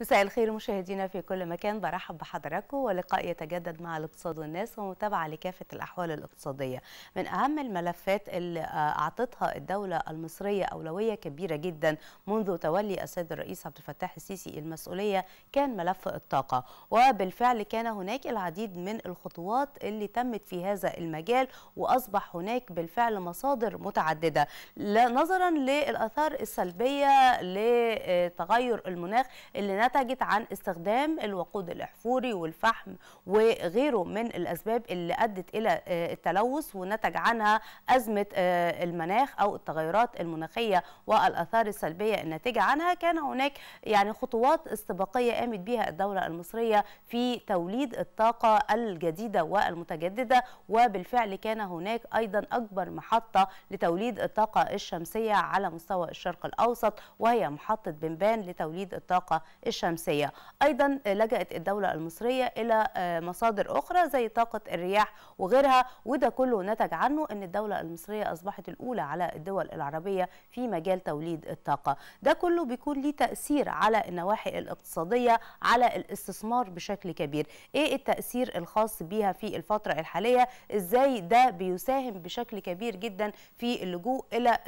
مساء الخير مشاهدينا في كل مكان برحب بحضراتكم ولقاء يتجدد مع الاقتصاد والناس ومتابعه لكافه الاحوال الاقتصاديه من اهم الملفات اللي آه، اعطتها الدوله المصريه اولويه كبيره جدا منذ تولي السيد الرئيس عبد الفتاح السيسي المسؤوليه كان ملف الطاقه وبالفعل كان هناك العديد من الخطوات اللي تمت في هذا المجال واصبح هناك بالفعل مصادر متعدده نظرا للاثار السلبيه لتغير المناخ اللي نتجت عن استخدام الوقود الاحفوري والفحم وغيره من الأسباب اللي أدت إلى آه، التلوث ونتج عنها أزمة آه، المناخ أو التغيرات المناخية والأثار السلبية الناتجة عنها كان هناك يعني خطوات استباقية قامت بها الدولة المصرية في توليد الطاقة الجديدة والمتجددة وبالفعل كان هناك أيضا أكبر محطة لتوليد الطاقة الشمسية على مستوى الشرق الأوسط وهي محطة بنبان لتوليد الطاقة الشمسية الشمسية أيضا لجأت الدولة المصرية إلى آه، مصادر أخرى زي طاقة الرياح وغيرها وده كله نتج عنه أن الدولة المصرية أصبحت الأولى على الدول العربية في مجال توليد الطاقة ده كله بيكون ليه تأثير على النواحي الاقتصادية على الاستثمار بشكل كبير إيه التأثير الخاص بيها في الفترة الحالية إزاي ده بيساهم بشكل كبير جدا في اللجوء إلى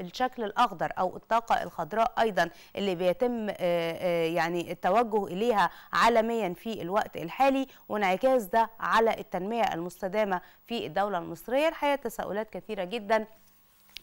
الشكل الأخضر أو الطاقة الخضراء أيضا اللي بيتم آه، آه، يعني يعني التوجه إليها عالميا في الوقت الحالي وانعكاس ده على التنمية المستدامة في الدولة المصرية الحقيقة تساؤلات كثيرة جدا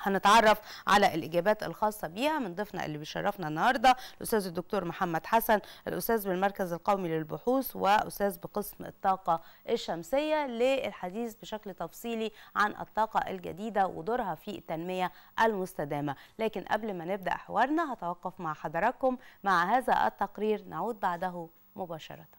هنتعرف على الاجابات الخاصه بيها من ضيفنا اللي بيشرفنا النهارده الاستاذ الدكتور محمد حسن الاستاذ بالمركز القومي للبحوث واستاذ بقسم الطاقه الشمسيه للحديث بشكل تفصيلي عن الطاقه الجديده ودورها في التنميه المستدامه لكن قبل ما نبدا حوارنا هتوقف مع حضراتكم مع هذا التقرير نعود بعده مباشره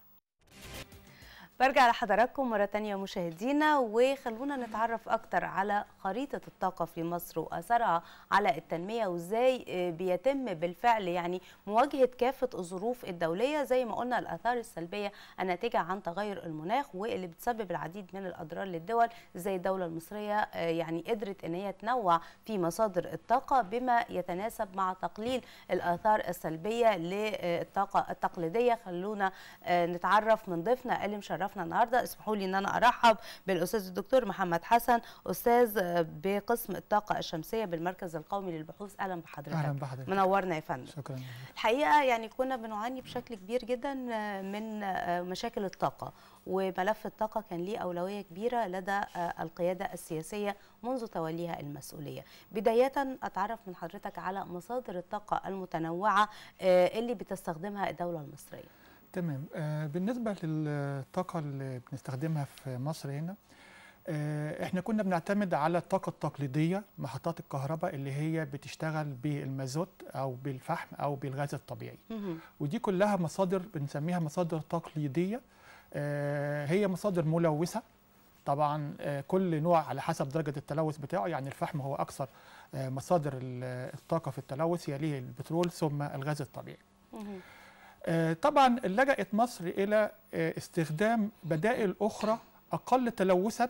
برجع لحضراتكم مرة تانية مشاهدينا وخلونا نتعرف أكتر على خريطة الطاقة في مصر وأثرها على التنمية وإزاي آه، بيتم بالفعل يعني مواجهة كافة الظروف الدولية زي ما قلنا الآثار السلبية الناتجة عن تغير المناخ واللي بتسبب العديد من الأضرار للدول زي الدولة المصرية آه، يعني قدرت إن هي تنوع في مصادر الطاقة بما يتناسب مع تقليل الآثار السلبية للطاقة التقليدية خلونا آه، نتعرف من ضيفنا اللي مشرف شرفنا النهارده اسمحوا لي ان انا ارحب بالاستاذ الدكتور محمد حسن استاذ بقسم الطاقه الشمسيه بالمركز القومي للبحوث اهلا بحضرتك اهلا بحضرتك منورنا يا فندم شكرا الحقيقه يعني كنا بنعاني بشكل كبير جدا من مشاكل الطاقه وملف الطاقة كان ليه أولوية كبيرة لدى القيادة السياسية منذ توليها المسؤولية بداية أتعرف من حضرتك على مصادر الطاقة المتنوعة اللي بتستخدمها الدولة المصرية تمام آه، بالنسبه للطاقه اللي بنستخدمها في مصر هنا آه، احنا كنا بنعتمد على الطاقه التقليديه محطات الكهرباء اللي هي بتشتغل بالمازوت او بالفحم او بالغاز الطبيعي ودي كلها مصادر بنسميها مصادر تقليديه آه، هي مصادر ملوثه طبعا كل نوع على حسب درجه التلوث بتاعه يعني الفحم هو اكثر مصادر الطاقه في التلوث يليه البترول ثم الغاز الطبيعي آه، طبعا لجأت مصر إلى آه، استخدام بدائل أخرى أقل تلوثا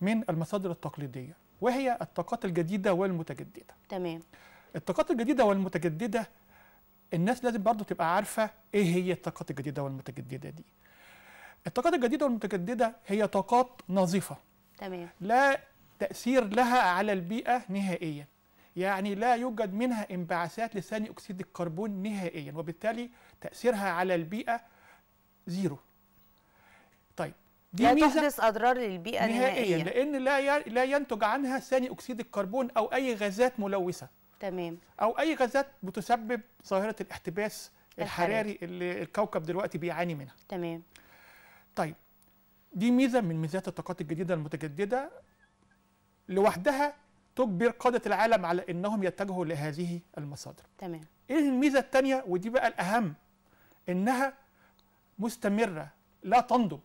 من المصادر التقليدية وهي الطاقات الجديدة والمتجددة تمام الطاقات الجديدة والمتجددة الناس لازم برضو تبقى عارفة إيه هي الطاقات الجديدة والمتجددة دي الطاقات الجديدة والمتجددة هي طاقات نظيفة تمام لا تأثير لها على البيئة نهائيا يعني لا يوجد منها انبعاثات لثاني أكسيد الكربون نهائيا وبالتالي تاثيرها على البيئه زيرو طيب دي لا ميزة تحدث اضرار للبيئه نهائيا لان لا لا ينتج عنها ثاني اكسيد الكربون او اي غازات ملوثه تمام او اي غازات بتسبب ظاهره الاحتباس الحراري, الحراري اللي الكوكب دلوقتي بيعاني منها تمام طيب دي ميزه من ميزات الطاقات الجديده المتجدده لوحدها تجبر قاده العالم على انهم يتجهوا لهذه المصادر تمام ايه الميزه الثانيه ودي بقى الاهم انها مستمره لا تنضب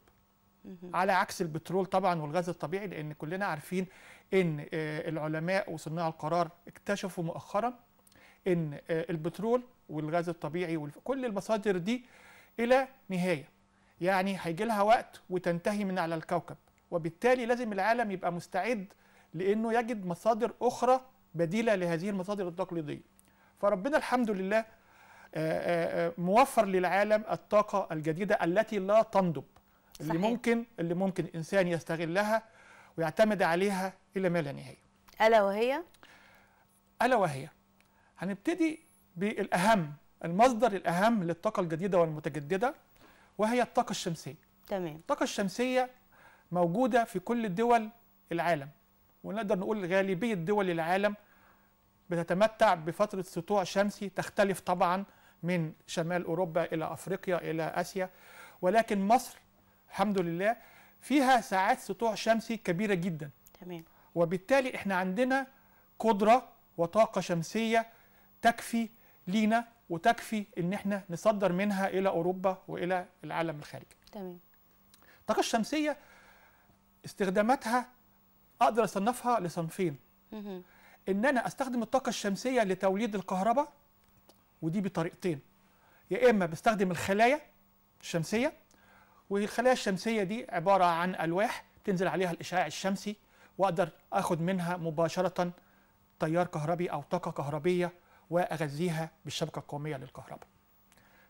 على عكس البترول طبعا والغاز الطبيعي لان كلنا عارفين ان آه، العلماء وصناع القرار اكتشفوا مؤخرا ان آه، البترول والغاز الطبيعي وكل المصادر دي الى نهايه يعني هيجي لها وقت وتنتهي من على الكوكب وبالتالي لازم العالم يبقى مستعد لانه يجد مصادر اخرى بديله لهذه المصادر التقليديه فربنا الحمد لله آه، آه، آه، موفر للعالم الطاقة الجديدة التي لا تنضب صحيح. اللي ممكن اللي ممكن الإنسان يستغلها ويعتمد عليها إلى ما لا نهاية ألا وهي؟ ألا وهي هنبتدي بالأهم المصدر الأهم للطاقة الجديدة والمتجددة وهي الطاقة الشمسية تمام الطاقة الشمسية موجودة في كل دول العالم ونقدر نقول غالبية دول العالم بتتمتع بفترة سطوع شمسي تختلف طبعا من شمال أوروبا إلى أفريقيا إلى آسيا ولكن مصر الحمد لله فيها ساعات سطوع شمسي كبيرة جدا تمام وبالتالي احنا عندنا قدرة وطاقة شمسية تكفي لينا وتكفي ان احنا نصدر منها الى اوروبا والى العالم الخارجي. تمام. الطاقة الشمسية استخداماتها اقدر اصنفها لصنفين. ان انا استخدم الطاقة الشمسية لتوليد الكهرباء ودي بطريقتين يا اما بستخدم الخلايا الشمسيه والخلايا الشمسيه دي عباره عن الواح تنزل عليها الاشعاع الشمسي واقدر اخد منها مباشره تيار كهربي او طاقه كهربيه واغذيها بالشبكه القوميه للكهرباء.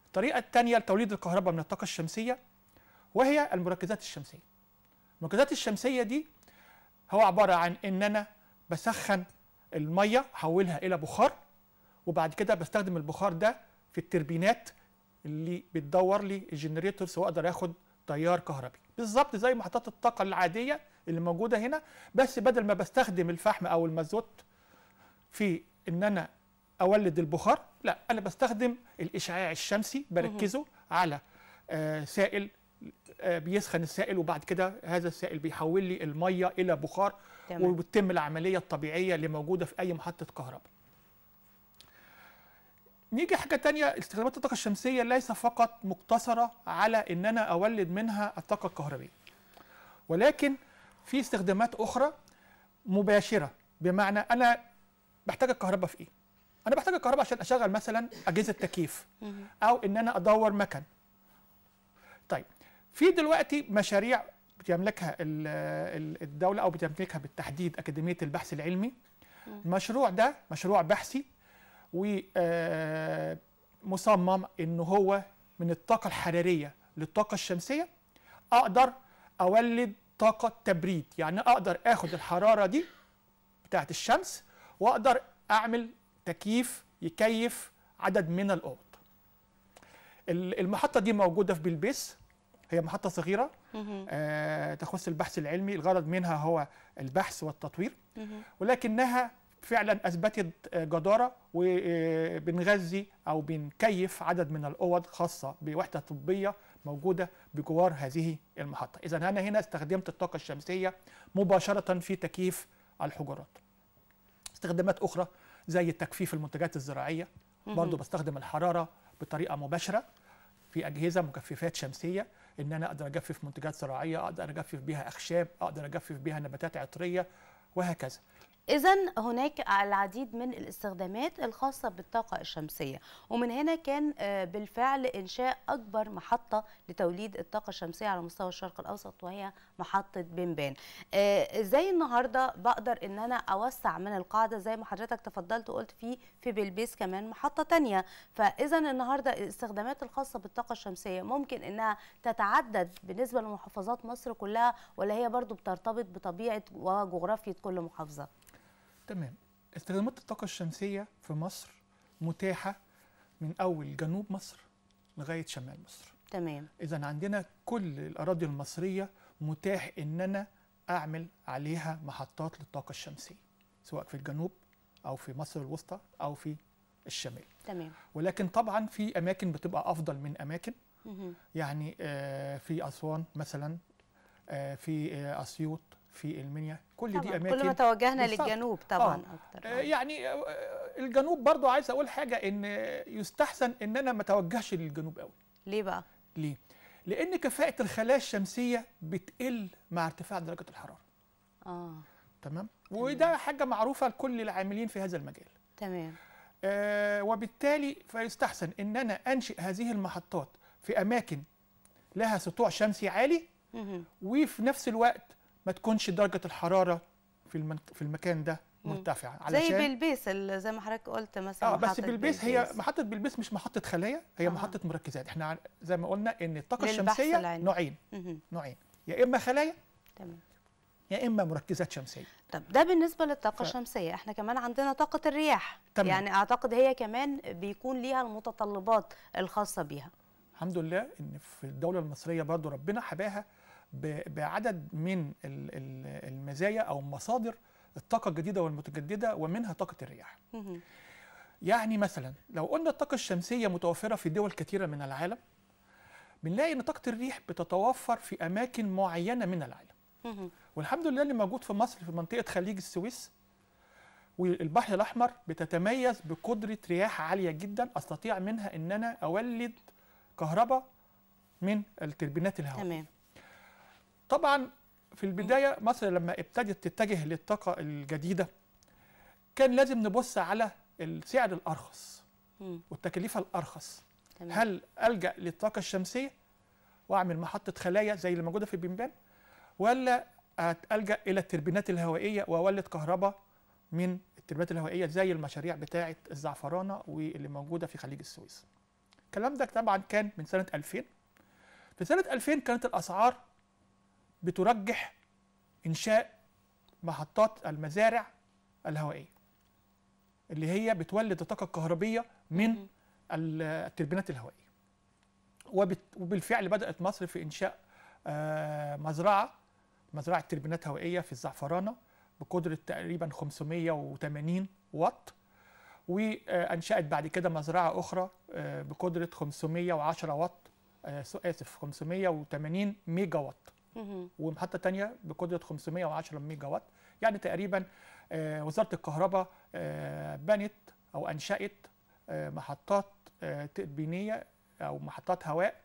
الطريقه الثانيه لتوليد الكهرباء من الطاقه الشمسيه وهي المركزات الشمسيه. المركزات الشمسيه دي هو عباره عن ان انا بسخن الميه احولها الى بخار وبعد كده بستخدم البخار ده في التربينات اللي بتدور لي الجنريتور سواء اقدر اخد تيار كهربي بالظبط زي محطات الطاقه العاديه اللي موجوده هنا بس بدل ما بستخدم الفحم او المازوت في ان انا اولد البخار لا انا بستخدم الاشعاع الشمسي بركزه على آه سائل آه بيسخن السائل وبعد كده هذا السائل بيحول لي الميه الى بخار وبتتم العمليه الطبيعيه اللي موجوده في اي محطه كهرباء نيجي حاجه تانية استخدامات الطاقه الشمسيه ليس فقط مقتصره على ان انا اولد منها الطاقه الكهربيه ولكن في استخدامات اخرى مباشره بمعنى انا بحتاج الكهرباء في ايه انا بحتاج الكهرباء عشان اشغل مثلا اجهزه تكييف او ان انا ادور مكن طيب في دلوقتي مشاريع بتملكها الدوله او بتملكها بالتحديد اكاديميه البحث العلمي المشروع ده مشروع بحثي ومصمم ان هو من الطاقه الحراريه للطاقه الشمسيه اقدر اولد طاقه تبريد يعني اقدر اخد الحراره دي بتاعه الشمس واقدر اعمل تكييف يكيف عدد من الاوض المحطه دي موجوده في بلبيس هي محطه صغيره آه تخص البحث العلمي الغرض منها هو البحث والتطوير ولكنها فعلا اثبتت آه، جداره وبنغذي آه، او بنكيف عدد من الاوض خاصه بوحده طبيه موجوده بجوار هذه المحطه اذا انا هنا استخدمت الطاقه الشمسيه مباشره في تكييف الحجرات استخدامات اخرى زي تجفيف المنتجات الزراعيه برضو بستخدم الحراره بطريقه مباشره في اجهزه مكففات شمسيه ان انا اقدر اجفف منتجات زراعيه اقدر اجفف بيها اخشاب اقدر اجفف بيها نباتات عطريه وهكذا إذا هناك العديد من الاستخدامات الخاصة بالطاقة الشمسية ومن هنا كان آه، بالفعل إنشاء أكبر محطة لتوليد الطاقة الشمسية على مستوى الشرق الأوسط وهي محطة بنبان آه، زي النهاردة بقدر إن أنا أوسع من القاعدة زي ما حضرتك تفضلت وقلت في في بلبيس كمان محطة تانية فإذا النهاردة الاستخدامات الخاصة بالطاقة الشمسية ممكن إنها تتعدد بالنسبة لمحافظات مصر كلها ولا هي برضو بترتبط بطبيعة وجغرافية كل محافظة تمام استخدامات الطاقة الشمسية في مصر متاحة من أول جنوب مصر لغاية شمال مصر تمام إذا عندنا كل الأراضي المصرية متاح إن أنا أعمل عليها محطات للطاقة الشمسية سواء في الجنوب أو في مصر الوسطى أو في الشمال تمام ولكن طبعا في أماكن بتبقى أفضل من أماكن مه. يعني آه، في أسوان مثلا آه، في آه، أسيوط في المنيا كل دي اماكن كل ما توجهنا بالصبت. للجنوب آه، طبعا آه. اكتر يعني، آه. يعني الجنوب برضو عايز اقول حاجه ان يستحسن ان انا ما توجهش للجنوب قوي ليه بقى ليه لان كفاءه الخلايا الشمسيه بتقل مع ارتفاع درجه الحراره اه تمام وده حاجه معروفه لكل العاملين في هذا المجال تمام آه وبالتالي فيستحسن ان انا انشئ هذه المحطات في اماكن لها سطوع شمسي عالي وفي نفس الوقت ما تكونش درجه الحراره في في المكان ده مرتفعه علشان زي بالبيس زي ما حضرتك قلت مثلا اه بس بالبيس, هي محطه بالبيس مش محطه خلايا هي آه. محطه مركزات احنا زي ما قلنا ان الطاقه الشمسيه العلمي. نوعين مم. نوعين يا اما خلايا تمام يا اما مركزات شمسيه طب ده بالنسبه للطاقه ف... الشمسيه احنا كمان عندنا طاقه الرياح تمام. يعني اعتقد هي كمان بيكون ليها المتطلبات الخاصه بيها الحمد لله ان في الدوله المصريه برضو ربنا حباها بعدد من المزايا او مصادر الطاقه الجديده والمتجدده ومنها طاقه الرياح. يعني مثلا لو قلنا الطاقه الشمسيه متوفره في دول كثيره من العالم بنلاقي ان طاقه الريح بتتوفر في اماكن معينه من العالم. والحمد لله اللي موجود في مصر في منطقه خليج السويس والبحر الاحمر بتتميز بقدره رياح عاليه جدا استطيع منها ان انا اولد كهرباء من التربينات الهواء. تمام. طبعا في البدايه مصر لما ابتدت تتجه للطاقه الجديده كان لازم نبص على السعر الارخص والتكلفه الارخص تمام. هل الجا للطاقه الشمسيه واعمل محطه خلايا زي اللي موجوده في بنبان ولا الجا الى التربينات الهوائيه واولد كهرباء من التربينات الهوائيه زي المشاريع بتاعه الزعفرانه واللي موجوده في خليج السويس الكلام ده طبعا كان من سنه 2000 في سنه 2000 كانت الاسعار بترجح انشاء محطات المزارع الهوائيه اللي هي بتولد الطاقه الكهربيه من التربينات الهوائيه وبالفعل بدات مصر في انشاء آه، مزرعه مزرعه تربينات هوائيه في الزعفرانه بقدره تقريبا 580 واط وانشات بعد كده مزرعه اخرى آه، بقدره 510 واط آه، اسف 580 ميجا واط ومحطه ثانيه بقدره 510 ميجا وات يعني تقريبا آه، وزاره الكهرباء آه، بنت او انشات آه، محطات تربينيه او محطات هواء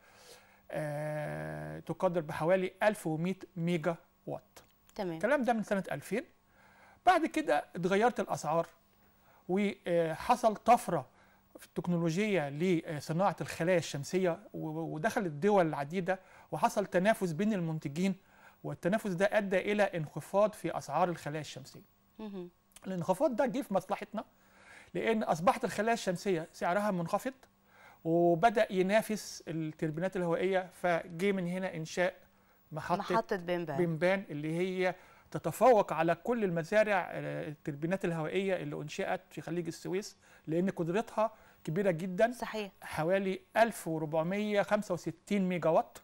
تقدر بحوالي 1100 ميجا وات تمام الكلام ده من سنه 2000 بعد كده اتغيرت الاسعار وحصل طفره في التكنولوجيا لصناعة الخلايا الشمسية ودخلت دول عديدة وحصل تنافس بين المنتجين والتنافس ده أدى إلى انخفاض في أسعار الخلايا الشمسية الانخفاض ده جه في مصلحتنا لأن أصبحت الخلايا الشمسية سعرها منخفض وبدأ ينافس التربينات الهوائية فجه من هنا إنشاء محطة, محطة بيمبان. بيمبان اللي هي تتفوق على كل المزارع آه، التربينات الهوائيه اللي انشئت في خليج السويس لان قدرتها كبيره جدا صحيح حوالي 1465 ميجا وات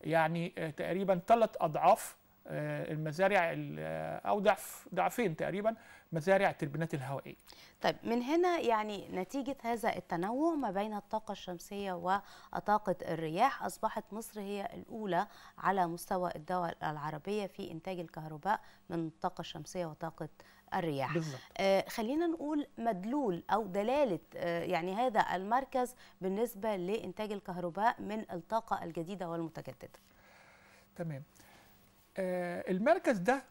يعني آه، تقريبا ثلاث اضعاف آه، المزارع آه، او ضعف ضعفين تقريبا مزارع التربينات الهوائيه. طيب من هنا يعني نتيجه هذا التنوع ما بين الطاقه الشمسيه وطاقه الرياح اصبحت مصر هي الاولى على مستوى الدول العربيه في انتاج الكهرباء من الطاقه الشمسيه وطاقه الرياح آه خلينا نقول مدلول او دلاله آه يعني هذا المركز بالنسبه لانتاج الكهرباء من الطاقه الجديده والمتجدده تمام آه، المركز ده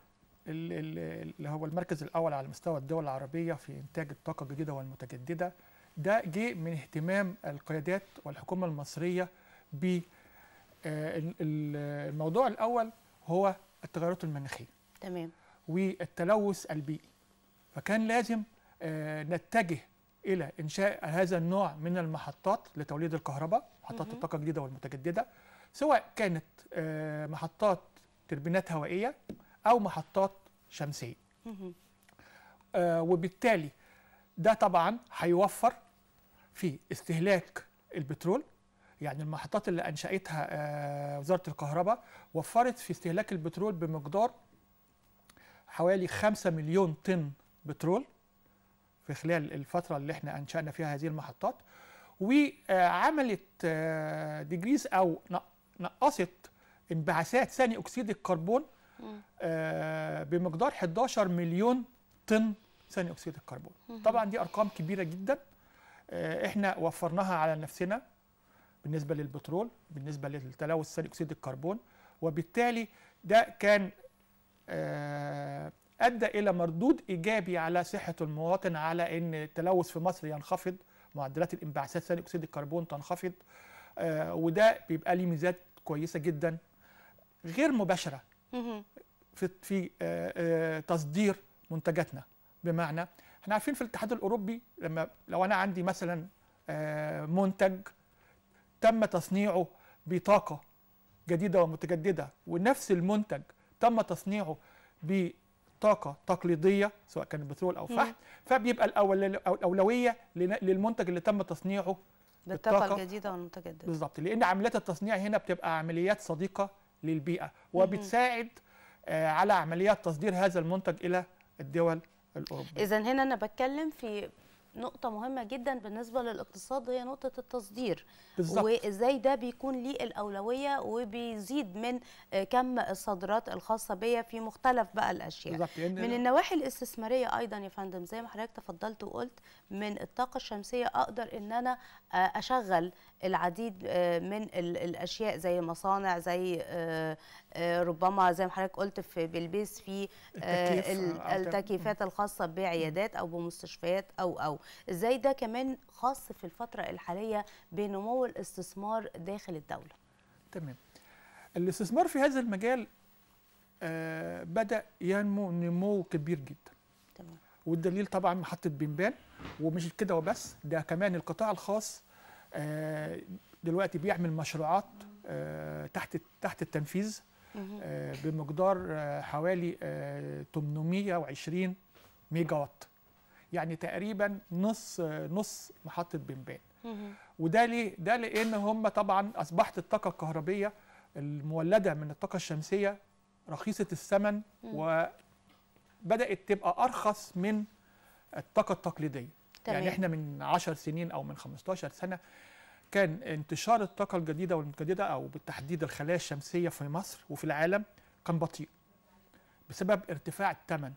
اللي هو المركز الاول على مستوى الدول العربيه في انتاج الطاقه الجديده والمتجدده ده جه من اهتمام القيادات والحكومه المصريه ب آه، الموضوع الاول هو التغيرات المناخيه تمام والتلوث البيئي فكان لازم آه، نتجه الى انشاء هذا النوع من المحطات لتوليد الكهرباء محطات الطاقه الجديده والمتجدده سواء كانت محطات تربينات هوائيه او محطات شمسيه آه وبالتالي ده طبعا هيوفر في استهلاك البترول يعني المحطات اللي انشاتها آه وزاره الكهرباء وفرت في استهلاك البترول بمقدار حوالي 5 مليون طن بترول في خلال الفتره اللي احنا انشانا فيها هذه المحطات وعملت ديجريز آه، او نقصت انبعاثات ثاني اكسيد الكربون آه بمقدار 11 مليون طن ثاني اكسيد الكربون طبعا دي ارقام كبيره جدا آه احنا وفرناها على نفسنا بالنسبه للبترول بالنسبه للتلوث ثاني اكسيد الكربون وبالتالي ده كان آه ادى الى مردود ايجابي على صحه المواطن على ان التلوث في مصر ينخفض معدلات الانبعاثات ثاني اكسيد الكربون تنخفض آه وده بيبقى ليه ميزات كويسه جدا غير مباشره في في آه، آه، تصدير منتجاتنا بمعنى احنا عارفين في الاتحاد الاوروبي لما لو انا عندي مثلا آه، منتج تم تصنيعه بطاقه جديده ومتجدده ونفس المنتج تم تصنيعه بطاقه تقليديه سواء كان بترول او فحم فبيبقى الاولويه للمنتج اللي تم تصنيعه بالطاقه الجديده والمتجدده بالظبط لان عمليات التصنيع هنا بتبقى عمليات صديقه للبيئه وبتساعد آه، على عمليات تصدير هذا المنتج الى الدول الاوروبيه. اذا هنا انا بتكلم في نقطة مهمة جدا بالنسبة للاقتصاد هي نقطة التصدير بالزبط. وازاي ده بيكون ليه الأولوية وبيزيد من آه، كم الصادرات الخاصة بيا في مختلف بقى الأشياء يعني من النواحي الاستثمارية أيضا يا فندم زي ما حضرتك تفضلت وقلت من الطاقة الشمسية أقدر إن أنا آه، أشغل العديد آه، من الاشياء زي مصانع زي آه، آه، ربما زي ما حضرتك قلت في بلبيس في التكييفات الخاصه بعيادات او بمستشفيات او او ازاي ده كمان خاص في الفتره الحاليه بنمو الاستثمار داخل الدوله تمام الاستثمار في هذا المجال بدا ينمو نمو كبير جدا تمام والدليل طبعا محطه بنبان ومش كده وبس ده كمان القطاع الخاص آه، دلوقتي بيعمل مشروعات آه، تحت تحت التنفيذ آه، بمقدار حوالي 820 ميجا وات يعني تقريبا نص نص محطه بنبان وده ليه ده لان هم طبعا اصبحت الطاقه الكهربيه المولده من الطاقه الشمسيه رخيصه الثمن وبدات تبقى ارخص من الطاقه التقليديه يعني تمام. يعني احنا من 10 سنين او من 15 سنه كان انتشار الطاقه الجديده والمتجدده او بالتحديد الخلايا الشمسيه في مصر وفي العالم كان بطيء بسبب ارتفاع الثمن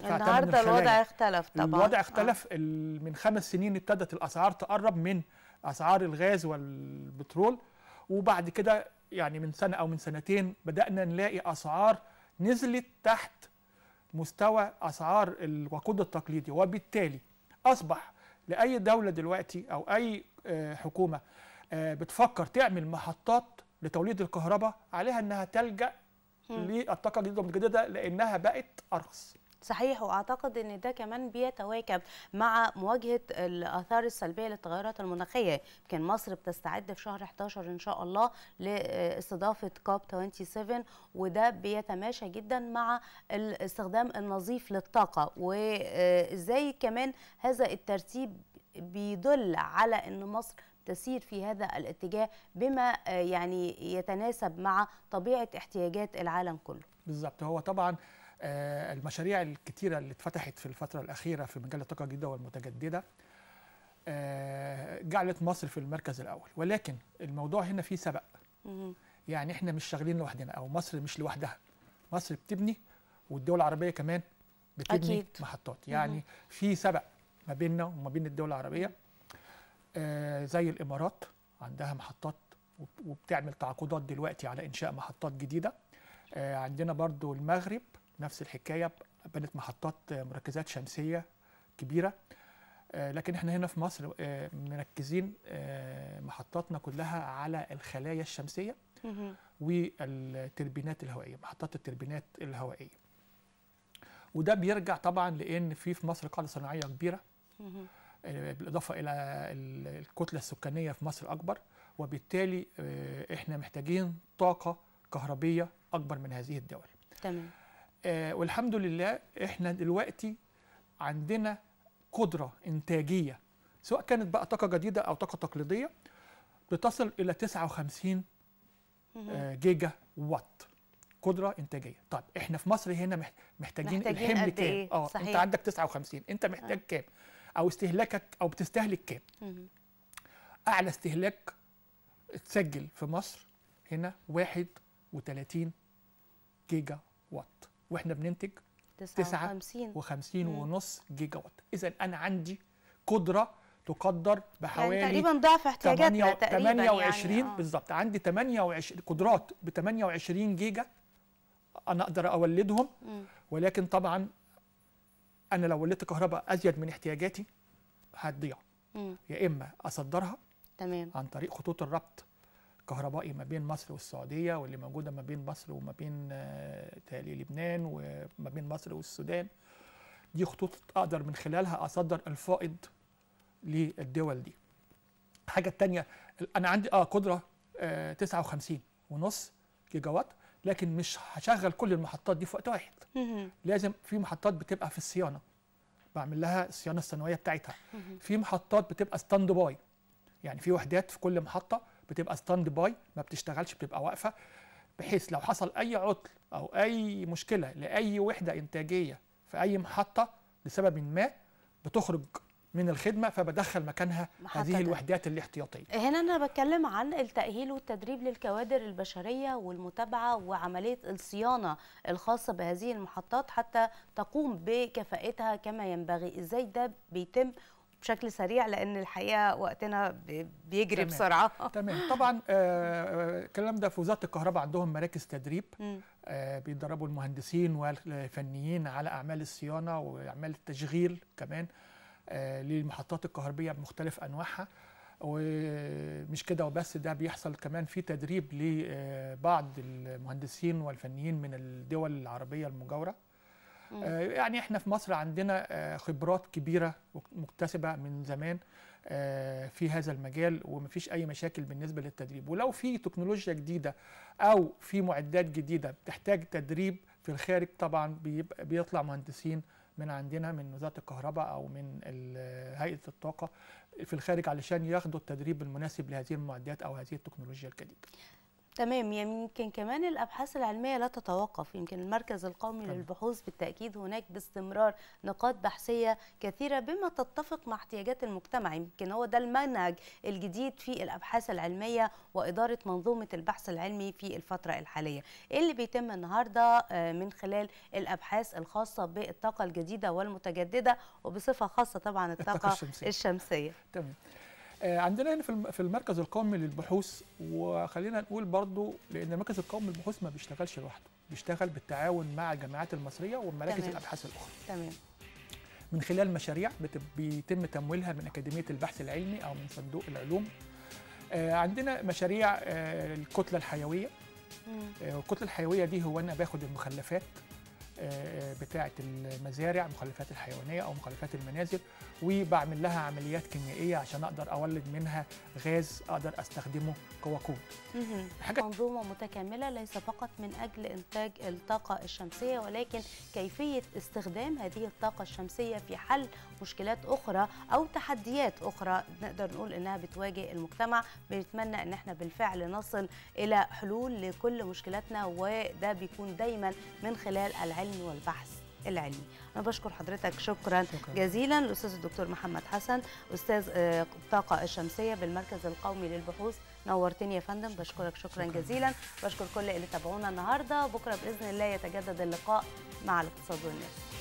النهارده الوضع اختلف طبعا الوضع آه. اختلف آه. من خمس سنين ابتدت الاسعار تقرب من اسعار الغاز والبترول وبعد كده يعني من سنه او من سنتين بدانا نلاقي اسعار نزلت تحت مستوى اسعار الوقود التقليدي وبالتالي اصبح لاي دوله دلوقتي او اي آه، حكومه آه، بتفكر تعمل محطات لتوليد الكهرباء عليها انها تلجا للطاقه الجديده المتجدده لانها بقت ارخص صحيح واعتقد ان ده كمان بيتواكب مع مواجهه الاثار السلبيه للتغيرات المناخيه يمكن مصر بتستعد في شهر 11 ان شاء الله لاستضافه كوب 27 وده بيتماشى جدا مع الاستخدام النظيف للطاقه وازاي كمان هذا الترتيب بيدل على ان مصر تسير في هذا الاتجاه بما يعني يتناسب مع طبيعه احتياجات العالم كله بالظبط هو طبعا آه، المشاريع الكتيرة اللي اتفتحت في الفترة الأخيرة في مجال الطاقة الجديدة والمتجددة آه، جعلت مصر في المركز الأول ولكن الموضوع هنا فيه سبق يعني احنا مش شغالين لوحدنا أو مصر مش لوحدها مصر بتبني والدول العربية كمان بتبني أكيد. محطات يعني في سبق ما بيننا وما بين الدول العربية آه، زي الإمارات عندها محطات وبتعمل تعاقدات دلوقتي على إنشاء محطات جديدة عندنا برضو المغرب نفس الحكايه بنت محطات مركزات شمسيه كبيره آه، لكن احنا هنا في مصر آه، مركزين آه، محطاتنا كلها على الخلايا الشمسيه والتربينات الهوائيه محطات التربينات الهوائيه وده بيرجع طبعا لان في في مصر قاعده صناعيه كبيره بالاضافه الى الكتله السكانيه في مصر اكبر وبالتالي احنا محتاجين طاقه كهربيه اكبر من هذه الدول تمام آه والحمد لله احنا دلوقتي عندنا قدرة إنتاجية سواء كانت بقى طاقة جديدة أو طاقة تقليدية بتصل إلى 59 آه جيجا وات قدرة إنتاجية طب إحنا في مصر هنا محتاجين, محتاجين الحمل كام؟ إيه؟ آه صحيح. أنت عندك 59 أنت محتاج آه. كام؟ أو استهلاكك أو بتستهلك كام؟ أعلى استهلاك اتسجل في مصر هنا 31 جيجا وات واحنا بننتج 59 و50 ونص جيجا وات اذا انا عندي قدره تقدر يعني بحوالي يعني تقريبا ضعف احتياجاتنا تقريبا 28 يعني آه. بالظبط عندي 28 قدرات ب 28 جيجا انا اقدر اولدهم مم. ولكن طبعا انا لو ولدت كهرباء ازيد من احتياجاتي هتضيع يا اما اصدرها تمام عن طريق خطوط الربط كهربائي ما بين مصر والسعودية واللي موجودة ما بين مصر وما بين آه، تالي لبنان وما بين مصر والسودان دي خطوط أقدر من خلالها أصدر الفائض للدول دي الحاجة تانية أنا عندي آه قدرة آه 59 ونص جيجا وات لكن مش هشغل كل المحطات دي في وقت واحد لازم في محطات بتبقى في الصيانة بعمل لها الصيانة السنوية بتاعتها في محطات بتبقى ستاند باي يعني في وحدات في كل محطة بتبقى ستاند باي ما بتشتغلش بتبقى واقفه بحيث لو حصل اي عطل او اي مشكله لاي وحده انتاجيه في اي محطه لسبب ما بتخرج من الخدمه فبدخل مكانها هذه ده. الوحدات الاحتياطيه. هنا انا بتكلم عن التاهيل والتدريب للكوادر البشريه والمتابعه وعمليه الصيانه الخاصه بهذه المحطات حتى تقوم بكفاءتها كما ينبغي، ازاي ده بيتم بشكل سريع لان الحقيقه وقتنا بيجري تمام. بسرعه تمام طبعا آه، آه، الكلام ده في وزاره الكهرباء عندهم مراكز تدريب آه بيدربوا المهندسين والفنيين على اعمال الصيانه واعمال التشغيل كمان آه للمحطات الكهربيه بمختلف انواعها ومش كده وبس ده بيحصل كمان في تدريب لبعض آه، المهندسين والفنيين من الدول العربيه المجاوره آه، يعني احنا في مصر عندنا آه، خبرات كبيره مكتسبه من زمان آه، في هذا المجال ومفيش اي مشاكل بالنسبه للتدريب ولو في تكنولوجيا جديده او في معدات جديده بتحتاج تدريب في الخارج طبعا بيطلع مهندسين من عندنا من وزاره الكهرباء او من هيئه الطاقه في الخارج علشان ياخدوا التدريب المناسب لهذه المعدات او هذه التكنولوجيا الجديده تمام يعني يمكن كمان الابحاث العلميه لا تتوقف يمكن المركز القومي للبحوث بالتاكيد هناك باستمرار نقاط بحثيه كثيره بما تتفق مع احتياجات المجتمع يمكن هو ده المنهج الجديد في الابحاث العلميه واداره منظومه البحث العلمي في الفتره الحاليه ايه اللي بيتم النهارده آه، من خلال الابحاث الخاصه بالطاقه الجديده والمتجدده وبصفه خاصه طبعا الطاقه الشمسيه, الشمسية. تمام آه، عندنا هنا في المركز القومي للبحوث وخلينا نقول برضو لان المركز القومي للبحوث ما بيشتغلش لوحده بيشتغل بالتعاون مع الجامعات المصريه ومراكز الابحاث الاخرى تمام من خلال مشاريع بيتم تمويلها من اكاديميه البحث العلمي او من صندوق العلوم آه، عندنا مشاريع آه، الكتله الحيويه الكتله الحيويه دي هو انا باخد المخلفات آه، بتاعه المزارع مخلفات الحيوانيه او مخلفات المنازل وبعمل لها عمليات كيميائيه عشان اقدر اولد منها غاز اقدر استخدمه كوقود حاجة منظومه متكامله ليس فقط من اجل انتاج الطاقه الشمسيه ولكن كيفيه استخدام هذه الطاقه الشمسيه في حل مشكلات اخرى او تحديات اخرى نقدر نقول انها بتواجه المجتمع بنتمنى ان احنا بالفعل نصل الى حلول لكل مشكلاتنا وده بيكون دايما من خلال العلم التمكين والبحث العلمي انا بشكر حضرتك شكرا, شكرا. جزيلا الاستاذ الدكتور محمد حسن استاذ الطاقه آه، الشمسيه بالمركز القومي للبحوث نورتني يا فندم بشكرك شكرا, شكرا جزيلا بشكر كل اللي تابعونا النهارده بكره باذن الله يتجدد اللقاء مع الاقتصاد والناس